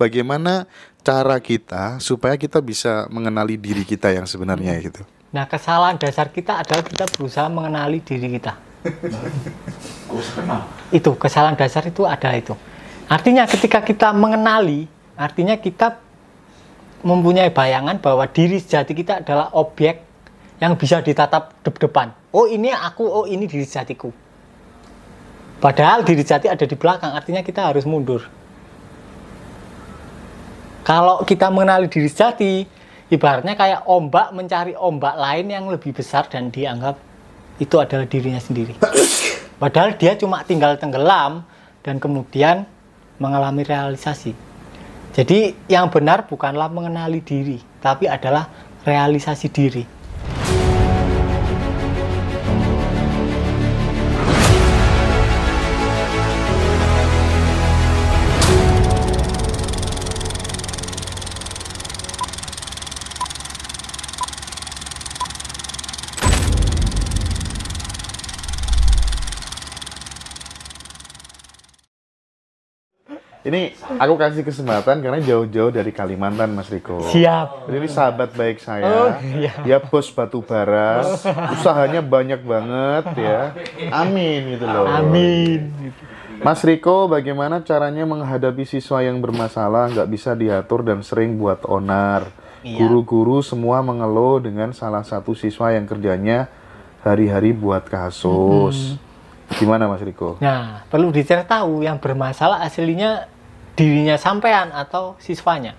bagaimana cara kita supaya kita bisa mengenali diri kita yang sebenarnya hmm. gitu. Nah, kesalahan dasar kita adalah kita berusaha mengenali diri kita. itu kesalahan dasar itu ada itu. Artinya ketika kita mengenali, artinya kita mempunyai bayangan bahwa diri sejati kita adalah objek yang bisa ditatap depan. Oh ini aku, oh ini diri sejatiku. Padahal diri sejati ada di belakang, artinya kita harus mundur. Kalau kita mengenali diri sejati, ibaratnya kayak ombak mencari ombak lain yang lebih besar dan dianggap itu adalah dirinya sendiri. Padahal dia cuma tinggal tenggelam dan kemudian mengalami realisasi. Jadi yang benar bukanlah mengenali diri, tapi adalah realisasi diri. Ini aku kasih kesempatan karena jauh-jauh dari Kalimantan, Mas Riko. Siap. Jadi ini sahabat baik saya. Oh, iya. Dia ya, bos batu bara, usahanya banyak banget ya. Amin gitu loh. Amin. Mas Riko, bagaimana caranya menghadapi siswa yang bermasalah, nggak bisa diatur dan sering buat onar? Iya. Guru-guru iya. semua mengeluh dengan salah satu siswa yang kerjanya hari-hari buat kasus. -hmm. Gimana Mas Riko? Nah, perlu dicari yang bermasalah aslinya dirinya sampean atau siswanya.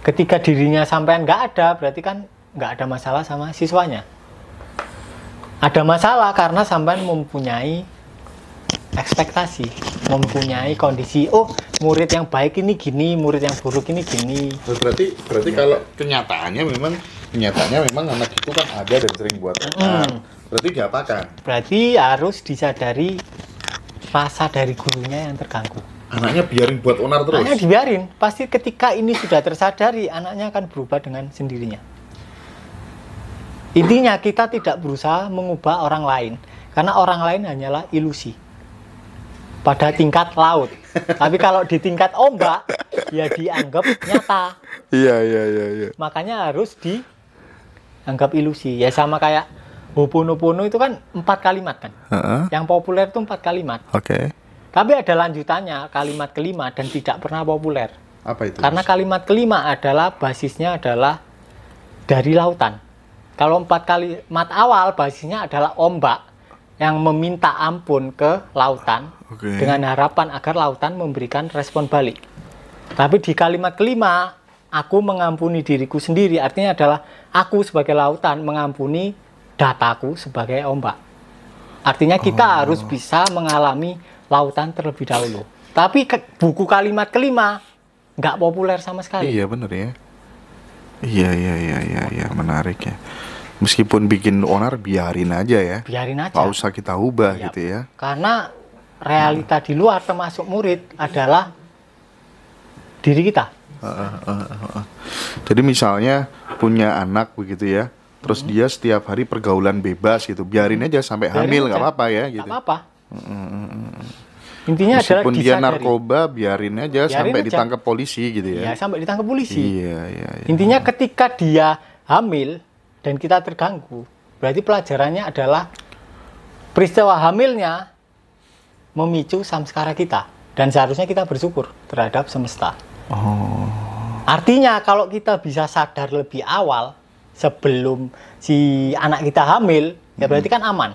Ketika dirinya sampean nggak ada, berarti kan nggak ada masalah sama siswanya. Ada masalah karena sampean mempunyai ekspektasi, mempunyai kondisi. Oh, murid yang baik ini gini, murid yang buruk ini gini. Nah, berarti berarti ya. kalau kenyataannya memang kenyataannya memang anak itu kan ada dan sering buat anak. Hmm. Berarti diapakan? Berarti harus disadari rasa dari gurunya yang terganggu. Anaknya biarin buat onar terus. Anaknya dibiarin. Pasti ketika ini sudah tersadari, anaknya akan berubah dengan sendirinya. Intinya kita tidak berusaha mengubah orang lain karena orang lain hanyalah ilusi pada tingkat laut. Tapi kalau di tingkat ombak ya dianggap nyata. Iya iya iya ya. Makanya harus dianggap ilusi. Ya sama kayak Hoponopono itu kan empat kalimat kan. Uh -huh. Yang populer itu empat kalimat. Oke. Okay. Tapi ada lanjutannya kalimat kelima dan tidak pernah populer. Apa itu? Karena kalimat kelima adalah basisnya adalah dari lautan. Kalau empat kalimat awal basisnya adalah ombak yang meminta ampun ke lautan okay. dengan harapan agar lautan memberikan respon balik. Tapi di kalimat kelima aku mengampuni diriku sendiri artinya adalah aku sebagai lautan mengampuni dataku sebagai ombak. Artinya kita oh. harus bisa mengalami lautan terlebih dahulu. Tapi ke, buku kalimat kelima nggak populer sama sekali. Iya bener ya. Iya iya iya iya ya. menarik ya. Meskipun bikin onar biarin aja ya. Biarin aja. Gak usah kita ubah iya. gitu ya. Karena realita di luar termasuk murid adalah diri kita. Uh, uh, uh, uh. Jadi misalnya punya anak begitu ya terus hmm. dia setiap hari pergaulan bebas gitu biarin aja sampai hamil nggak apa-apa ya gitu nggak apa-apa -hmm. Intinya Meskipun adalah dia narkoba, biarin aja biarin sampai aja. ditangkap polisi gitu ya. Ya, sampai ditangkap polisi. Iya, iya, iya. Intinya ketika dia hamil dan kita terganggu, berarti pelajarannya adalah peristiwa hamilnya memicu samskara kita dan seharusnya kita bersyukur terhadap semesta. Oh. Artinya kalau kita bisa sadar lebih awal sebelum si anak kita hamil, ya berarti hmm. kan aman.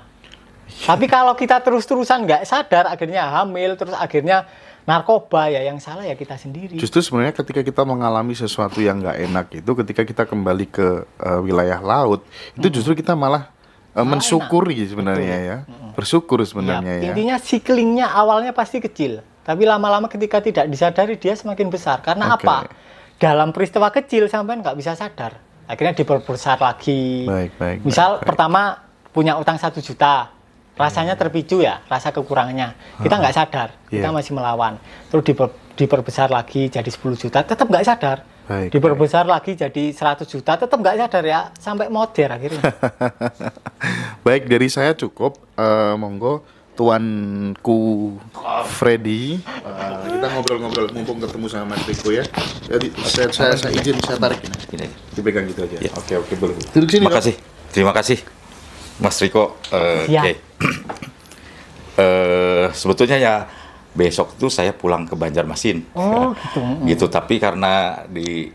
Tapi kalau kita terus-terusan nggak sadar, akhirnya hamil, terus akhirnya narkoba ya yang salah ya kita sendiri. Justru sebenarnya ketika kita mengalami sesuatu yang nggak enak itu, ketika kita kembali ke uh, wilayah laut, itu hmm. justru kita malah uh, mensyukuri enak. sebenarnya Betul. ya, bersyukur sebenarnya ya, ya. Intinya siklingnya awalnya pasti kecil, tapi lama-lama ketika tidak disadari dia semakin besar. Karena okay. apa? Dalam peristiwa kecil sampai nggak bisa sadar, akhirnya diperbesar lagi. Baik, baik. Misal baik, baik. pertama punya utang satu juta rasanya terpicu ya rasa kekurangannya kita nggak sadar yeah. kita iya. masih melawan terus diper, diperbesar lagi jadi 10 juta tetap nggak sadar baik, diperbesar baik. lagi jadi 100 juta tetap nggak sadar ya sampai moder akhirnya baik dari saya cukup uh, monggo tuanku Freddy uh, kita ngobrol-ngobrol mumpung ketemu sama Mas rico ya jadi saya, saya, saya izin saya tarik ini dipegang gitu aja iya. oke oke boleh terima kasih terima kasih Mas Riko, uh, ya. okay. uh, sebetulnya ya besok tuh saya pulang ke Banjarmasin. Oh, gitu. gitu. Tapi karena di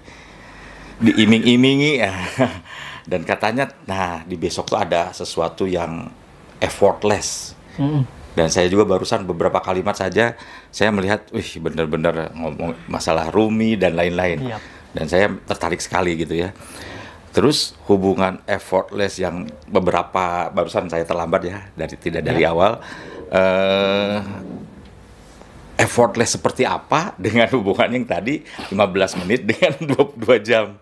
diiming-imingi ya, dan katanya, nah di besok tuh ada sesuatu yang effortless. Mm. Dan saya juga barusan beberapa kalimat saja saya melihat, wih benar-benar ngomong masalah Rumi dan lain-lain. Yep. Iya. Dan saya tertarik sekali gitu ya. Terus hubungan effortless yang beberapa barusan saya terlambat ya dari tidak dari ya. awal. Uh, effortless seperti apa dengan hubungan yang tadi 15 menit dengan 22 jam.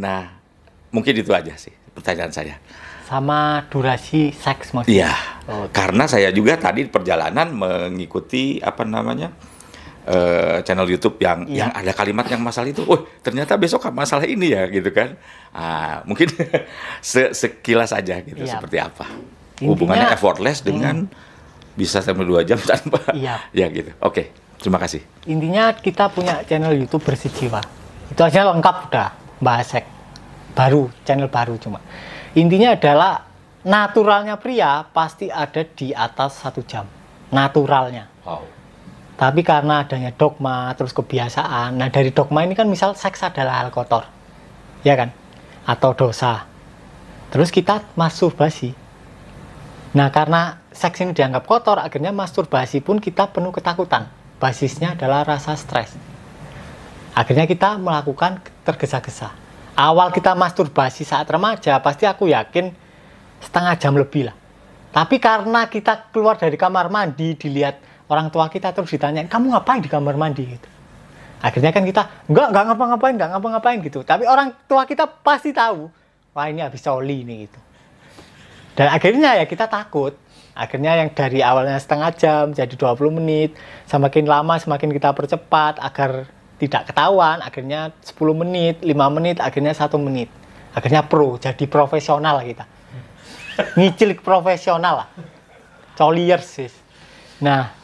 Nah, mungkin itu aja sih pertanyaan saya. Sama durasi seks maksudnya? Iya, oh, karena saya juga tadi perjalanan mengikuti apa namanya uh, channel YouTube yang yeah. yang ada kalimat yang masalah itu, oh ternyata besok masalah ini ya gitu kan, ah, mungkin se sekilas aja gitu yeah. seperti apa Intinya, hubungannya effortless dengan mm. bisa sampai dua jam tanpa ya, ya gitu, oke okay. terima kasih. Intinya kita punya channel YouTube bersih jiwa, itu aja lengkap udah Mbak Asek, baru channel baru cuma intinya adalah naturalnya pria pasti ada di atas satu jam naturalnya. Wow tapi karena adanya dogma, terus kebiasaan. Nah, dari dogma ini kan misal seks adalah hal kotor. Ya kan? Atau dosa. Terus kita masturbasi. Nah, karena seks ini dianggap kotor, akhirnya masturbasi pun kita penuh ketakutan. Basisnya adalah rasa stres. Akhirnya kita melakukan tergesa-gesa. Awal kita masturbasi saat remaja, pasti aku yakin setengah jam lebih lah. Tapi karena kita keluar dari kamar mandi, dilihat orang tua kita terus ditanyain kamu ngapain di kamar mandi gitu akhirnya kan kita nggak enggak ngapa-ngapain nggak ngapa-ngapain gitu tapi orang tua kita pasti tahu wah ini habis coli nih gitu dan akhirnya ya kita takut akhirnya yang dari awalnya setengah jam jadi 20 menit semakin lama semakin kita percepat agar tidak ketahuan akhirnya 10 menit 5 menit akhirnya satu menit akhirnya pro jadi profesional kita hmm. ngicil profesional lah coliers sih nah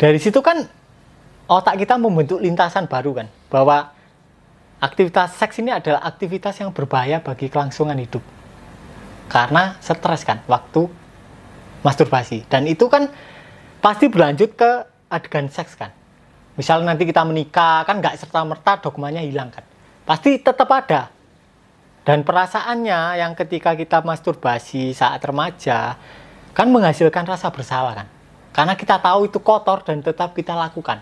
dari situ kan otak kita membentuk lintasan baru kan bahwa aktivitas seks ini adalah aktivitas yang berbahaya bagi kelangsungan hidup karena stres kan waktu masturbasi dan itu kan pasti berlanjut ke adegan seks kan misal nanti kita menikah kan nggak serta merta dogmanya hilang kan pasti tetap ada dan perasaannya yang ketika kita masturbasi saat remaja kan menghasilkan rasa bersalah kan karena kita tahu itu kotor dan tetap kita lakukan.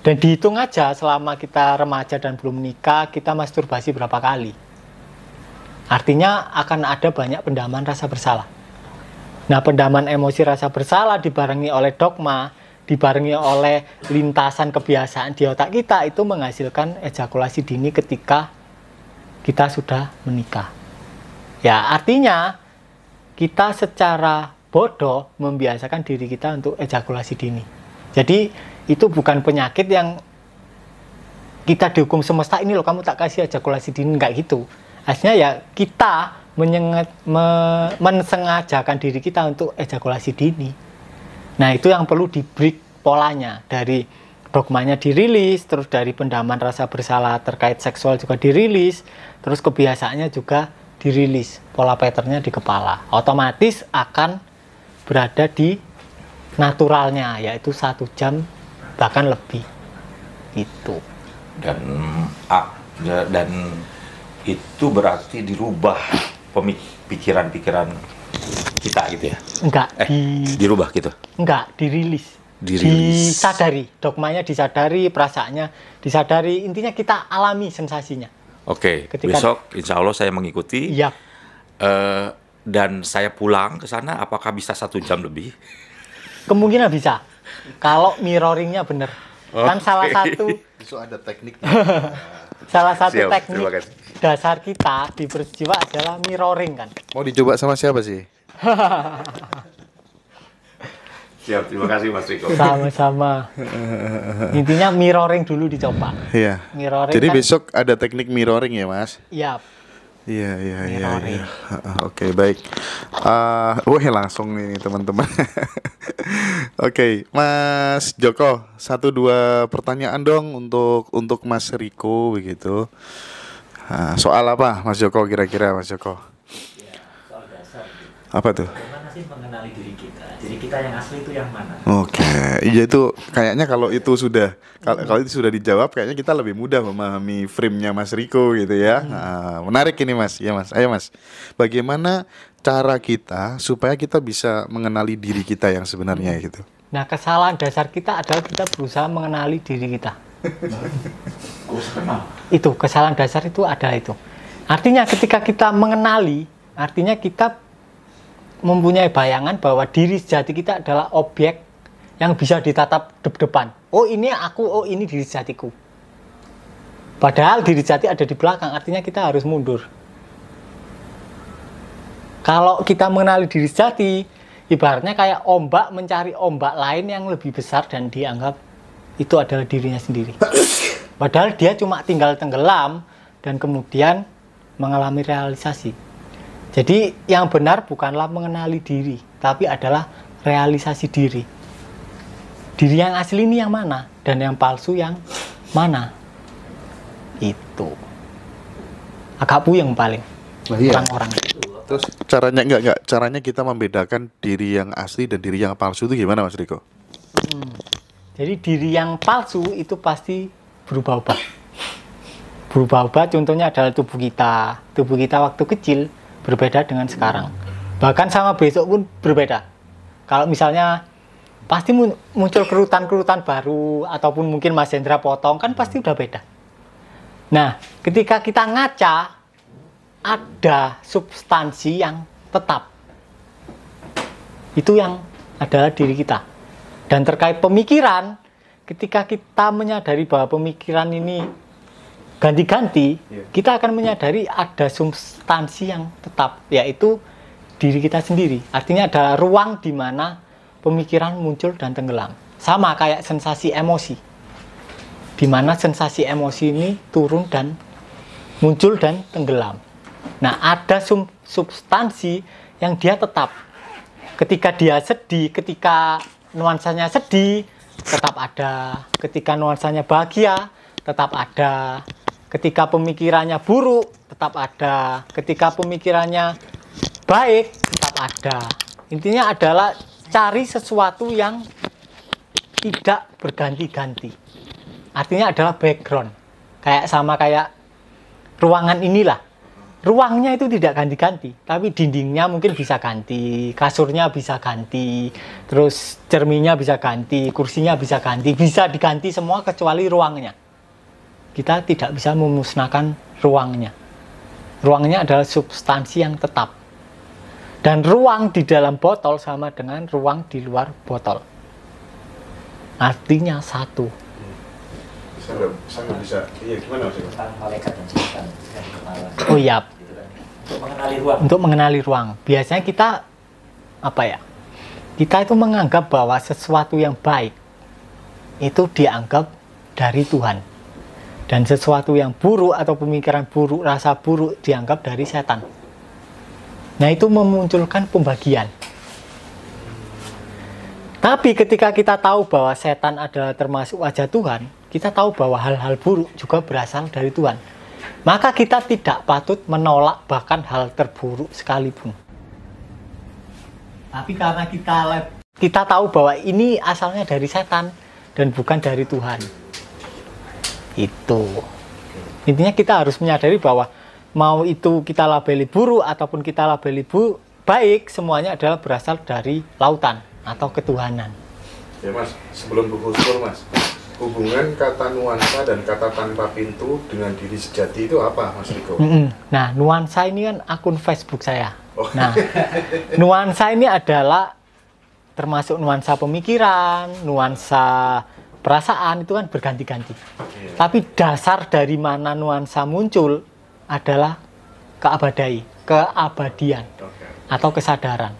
Dan dihitung aja selama kita remaja dan belum menikah, kita masturbasi berapa kali. Artinya akan ada banyak pendaman rasa bersalah. Nah, pendaman emosi rasa bersalah dibarengi oleh dogma, dibarengi oleh lintasan kebiasaan di otak kita itu menghasilkan ejakulasi dini ketika kita sudah menikah. Ya, artinya kita secara bodoh membiasakan diri kita untuk ejakulasi dini. Jadi itu bukan penyakit yang kita dihukum semesta ini loh kamu tak kasih ejakulasi dini nggak gitu. Aslinya ya kita menyengat, me, mensengajakan diri kita untuk ejakulasi dini. Nah itu yang perlu di break polanya dari dogmanya dirilis, terus dari pendaman rasa bersalah terkait seksual juga dirilis, terus kebiasaannya juga dirilis, pola patternnya di kepala. Otomatis akan berada di naturalnya yaitu satu jam bahkan lebih itu dan ya, dan itu berarti dirubah pemikiran pikiran kita gitu ya enggak eh, di, dirubah gitu enggak dirilis dirilis disadari dogmanya disadari perasaannya disadari intinya kita alami sensasinya oke okay. besok insya Allah saya mengikuti ya. uh, dan saya pulang ke sana apakah bisa satu jam lebih? Kemungkinan bisa. Kalau mirroringnya benar. Okay. Kan salah satu itu ada teknik. salah satu Siap, teknik dasar kita di peristiwa adalah mirroring kan. Mau dicoba sama siapa sih? Siap, terima kasih Mas Riko. Sama-sama. Intinya mirroring dulu dicoba. Iya. Mirroring. Jadi kan, besok ada teknik mirroring ya, Mas? Iya. Iya iya iya. iya. Oke baik. Uh, wih langsung nih teman-teman. Oke okay, Mas Joko satu dua pertanyaan dong untuk untuk Mas Riko begitu. Uh, soal apa Mas Joko kira-kira Mas Joko? Ya, apa tuh? sih mengenali diri kita. jadi kita yang asli itu yang mana? Oke, okay. iya itu kayaknya kalau itu sudah kalau, itu sudah dijawab kayaknya kita lebih mudah memahami frame-nya Mas Riko gitu ya. Hmm. Nah, menarik ini Mas. Ya Mas. Ayo Mas. Bagaimana cara kita supaya kita bisa mengenali diri kita yang sebenarnya gitu. Nah, kesalahan dasar kita adalah kita berusaha mengenali diri kita. itu kesalahan dasar itu ada itu. Artinya ketika kita mengenali, artinya kita mempunyai bayangan bahwa diri sejati kita adalah objek yang bisa ditatap depan. Oh ini aku, oh ini diri sejatiku. Padahal diri sejati ada di belakang, artinya kita harus mundur. Kalau kita mengenali diri sejati, ibaratnya kayak ombak mencari ombak lain yang lebih besar dan dianggap itu adalah dirinya sendiri. Padahal dia cuma tinggal tenggelam dan kemudian mengalami realisasi. Jadi yang benar bukanlah mengenali diri, tapi adalah realisasi diri. Diri yang asli ini yang mana dan yang palsu yang mana? Itu. Agak puyeng paling orang-orang. Nah, iya. Terus caranya enggak enggak caranya kita membedakan diri yang asli dan diri yang palsu itu gimana Mas Riko? Hmm. Jadi diri yang palsu itu pasti berubah-ubah. Berubah-ubah contohnya adalah tubuh kita. Tubuh kita waktu kecil berbeda dengan sekarang bahkan sama besok pun berbeda kalau misalnya pasti muncul kerutan-kerutan baru ataupun mungkin Mas Hendra potong kan pasti udah beda nah ketika kita ngaca ada substansi yang tetap itu yang adalah diri kita dan terkait pemikiran ketika kita menyadari bahwa pemikiran ini ganti-ganti, yeah. kita akan menyadari ada substansi yang tetap, yaitu diri kita sendiri. Artinya ada ruang di mana pemikiran muncul dan tenggelam. Sama kayak sensasi emosi. Di mana sensasi emosi ini turun dan muncul dan tenggelam. Nah, ada sum substansi yang dia tetap. Ketika dia sedih, ketika nuansanya sedih, tetap ada. Ketika nuansanya bahagia, tetap ada. Ketika pemikirannya buruk, tetap ada. Ketika pemikirannya baik, tetap ada. Intinya adalah cari sesuatu yang tidak berganti-ganti. Artinya adalah background. Kayak sama kayak ruangan inilah. Ruangnya itu tidak ganti-ganti, tapi dindingnya mungkin bisa ganti, kasurnya bisa ganti, terus cerminnya bisa ganti, kursinya bisa ganti, bisa diganti semua kecuali ruangnya kita tidak bisa memusnahkan ruangnya. Ruangnya adalah substansi yang tetap. Dan ruang di dalam botol sama dengan ruang di luar botol. Artinya satu. Iya, oh iya. Gitu kan. Untuk mengenali ruang. Biasanya kita, apa ya, kita itu menganggap bahwa sesuatu yang baik itu dianggap dari Tuhan dan sesuatu yang buruk atau pemikiran buruk, rasa buruk dianggap dari setan. Nah, itu memunculkan pembagian. Tapi ketika kita tahu bahwa setan adalah termasuk wajah Tuhan, kita tahu bahwa hal-hal buruk juga berasal dari Tuhan. Maka kita tidak patut menolak bahkan hal terburuk sekalipun. Tapi karena kita kita tahu bahwa ini asalnya dari setan dan bukan dari Tuhan itu intinya kita harus menyadari bahwa mau itu kita labeli buruk ataupun kita labeli bu baik semuanya adalah berasal dari lautan atau ketuhanan ya mas sebelum bukusul mas hubungan kata nuansa dan kata tanpa pintu dengan diri sejati itu apa mas Riko? Mm -mm. nah nuansa ini kan akun Facebook saya oh. nah nuansa ini adalah termasuk nuansa pemikiran, nuansa perasaan itu kan berganti-ganti. Okay. Tapi dasar dari mana nuansa muncul adalah keabadai, keabadian okay. atau kesadaran.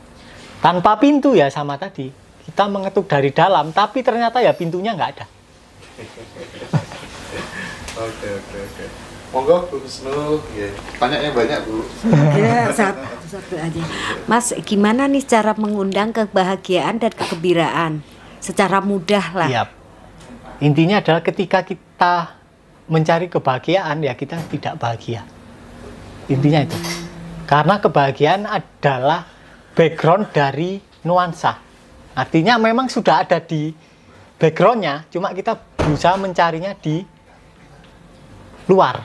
Tanpa pintu ya sama tadi, kita mengetuk dari dalam, tapi ternyata ya pintunya nggak ada. Oke oke oke. Monggo Bu Wisnu, banyaknya iya. banyak Bu. Ya, satu, satu aja. Mas, gimana nih cara mengundang kebahagiaan dan kegembiraan secara mudah lah? Yep iya. Intinya adalah ketika kita mencari kebahagiaan ya kita tidak bahagia. Intinya itu. Karena kebahagiaan adalah background dari nuansa. Artinya memang sudah ada di backgroundnya, cuma kita berusaha mencarinya di luar,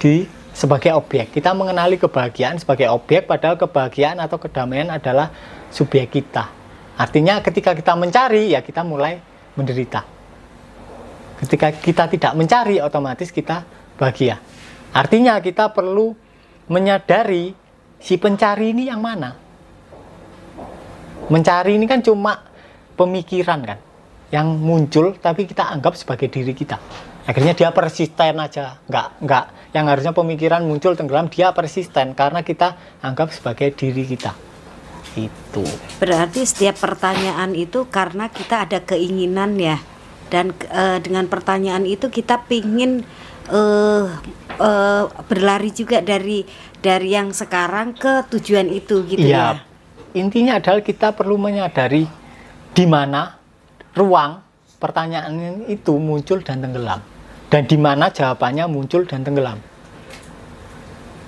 di sebagai objek. Kita mengenali kebahagiaan sebagai objek, padahal kebahagiaan atau kedamaian adalah subjek kita. Artinya ketika kita mencari, ya kita mulai menderita. Ketika kita tidak mencari, otomatis kita bahagia. Artinya kita perlu menyadari si pencari ini yang mana. Mencari ini kan cuma pemikiran kan, yang muncul tapi kita anggap sebagai diri kita. Akhirnya dia persisten aja, nggak nggak yang harusnya pemikiran muncul tenggelam dia persisten karena kita anggap sebagai diri kita. Itu. Berarti setiap pertanyaan itu karena kita ada keinginan ya dan uh, dengan pertanyaan itu kita pingin uh, uh, berlari juga dari dari yang sekarang ke tujuan itu gitu ya. ya. Intinya adalah kita perlu menyadari di mana ruang pertanyaan itu muncul dan tenggelam dan di mana jawabannya muncul dan tenggelam.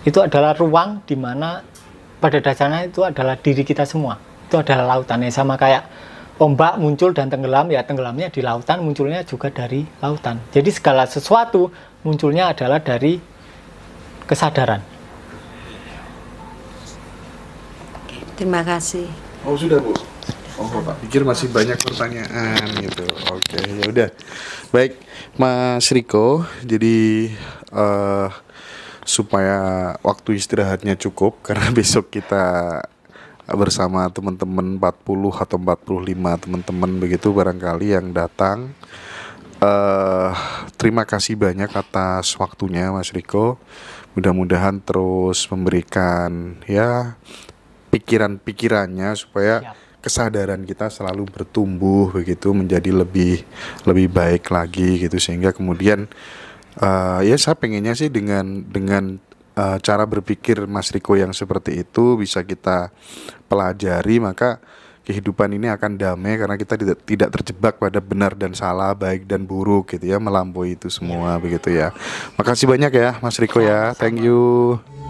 Itu adalah ruang di mana pada dasarnya itu adalah diri kita semua. Itu adalah lautan lautannya sama kayak ombak muncul dan tenggelam ya tenggelamnya di lautan munculnya juga dari lautan jadi segala sesuatu munculnya adalah dari kesadaran Oke, terima kasih oh sudah bu Oh, Pak pikir masih banyak pertanyaan gitu. Oke, okay, ya udah. Baik, Mas Riko. Jadi uh, supaya waktu istirahatnya cukup karena besok kita bersama teman-teman 40 atau 45 teman-teman begitu barangkali yang datang. Uh, terima kasih banyak atas waktunya Mas Riko. Mudah-mudahan terus memberikan ya pikiran-pikirannya supaya kesadaran kita selalu bertumbuh begitu menjadi lebih lebih baik lagi gitu sehingga kemudian uh, ya saya pengennya sih dengan dengan uh, cara berpikir Mas Riko yang seperti itu bisa kita pelajari maka kehidupan ini akan damai karena kita tidak tidak terjebak pada benar dan salah, baik dan buruk gitu ya, melampaui itu semua iya. begitu ya. Makasih banyak ya Mas Riko ya. Thank you.